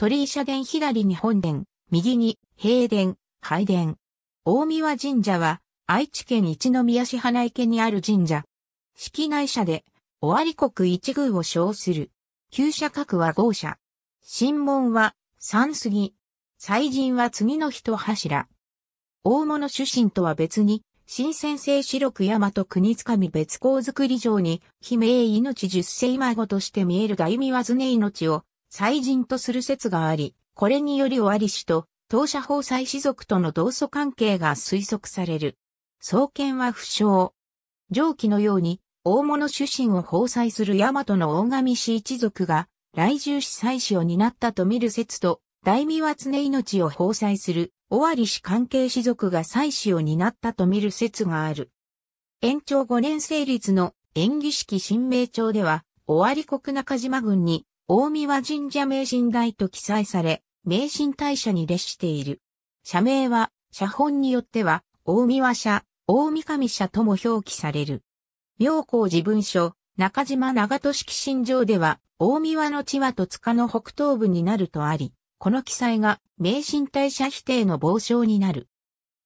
鳥居社殿左に本殿、右に平殿、拝殿。大宮神社は愛知県一宮市花池にある神社。式内社で、尾張国一宮を称する。旧社格は豪社。神門は三杉。祭神は次の人柱。大物主神とは別に、新先生四六山と国つかみ別公造り城に、悲鳴命十世孫として見える大見わずね命を、祭人とする説があり、これにより尾張氏と当社法祭士族との同祖関係が推測される。創建は不詳。上記のように、大物主神を法祭する大和の大神氏一族が、来住氏祭祀を担ったと見る説と、大名は常命を法祭する、尾張氏関係士族が祭祀を担ったと見る説がある。延長5年成立の演技式新名帳では、尾張国中島郡に大宮神社名神台と記載され、名神大社に列している。社名は、社本によっては、大宮社、大御神社とも表記される。妙高寺文書、中島長都式新城では、大宮の地は戸塚の北東部になるとあり、この記載が、名神大社否定の傍証になる。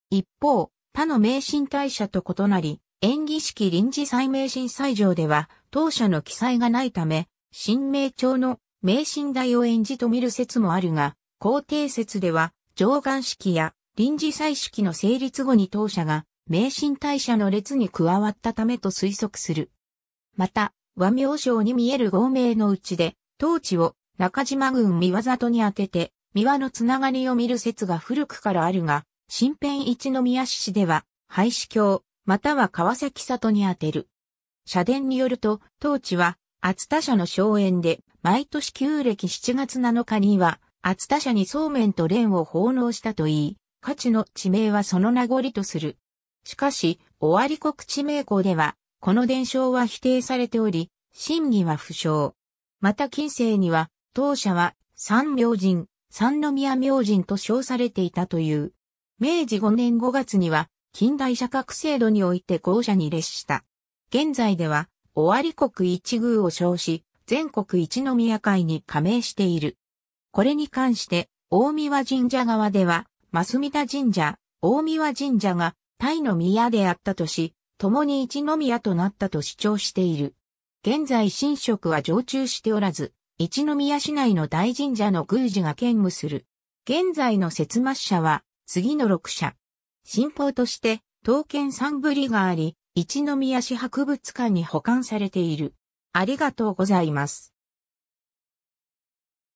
一方、他の名神大社と異なり、演技式臨時再名神祭場では、当社の記載がないため、神明朝の名神大を演じと見る説もあるが、皇帝説では、上岸式や臨時祭式の成立後に当社が、名神大社の列に加わったためと推測する。また、和名称に見える合名のうちで、当地を中島郡三輪里に当てて、三輪のつながりを見る説が古くからあるが、新編一宮市では、廃止橋、または川崎里に当てる。社殿によると、当地は厚田社の荘園で、毎年旧暦7月7日には、厚田社にそうめんと蓮を奉納したといい、価値の地名はその名残とする。しかし、尾張国地名校では、この伝承は否定されており、真偽は不詳。また近世には、当社は、三明神、三宮明神と称されていたという。明治5年5月には、近代社格制度において校舎に列した。現在では、尾張国一宮を称し、全国一宮会に加盟している。これに関して、大宮神社側では、増見田神社、大宮神社が、タイの宮であったとし、共に一宮となったと主張している。現在神職は常駐しておらず、一宮市内の大神社の宮司が兼務する。現在の節末社は、次の6社。新法として、刀剣三ぶりがあり、一宮市博物館に保管されている。ありがとうございます。